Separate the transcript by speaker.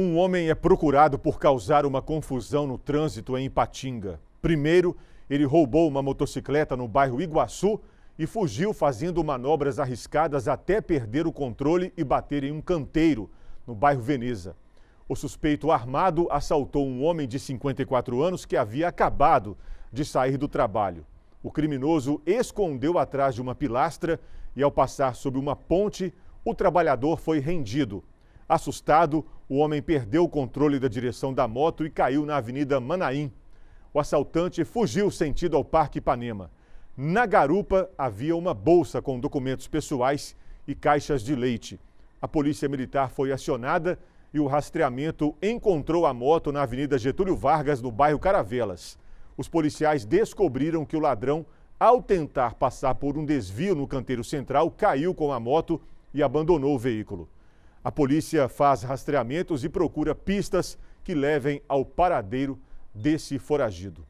Speaker 1: Um homem é procurado por causar uma confusão no trânsito em Ipatinga. Primeiro, ele roubou uma motocicleta no bairro Iguaçu e fugiu fazendo manobras arriscadas até perder o controle e bater em um canteiro no bairro Veneza. O suspeito armado assaltou um homem de 54 anos que havia acabado de sair do trabalho. O criminoso escondeu atrás de uma pilastra e, ao passar sob uma ponte, o trabalhador foi rendido. Assustado, o homem perdeu o controle da direção da moto e caiu na Avenida Manaim. O assaltante fugiu sentido ao Parque Ipanema. Na garupa havia uma bolsa com documentos pessoais e caixas de leite. A polícia militar foi acionada e o rastreamento encontrou a moto na Avenida Getúlio Vargas, no bairro Caravelas. Os policiais descobriram que o ladrão, ao tentar passar por um desvio no canteiro central, caiu com a moto e abandonou o veículo. A polícia faz rastreamentos e procura pistas que levem ao paradeiro desse foragido.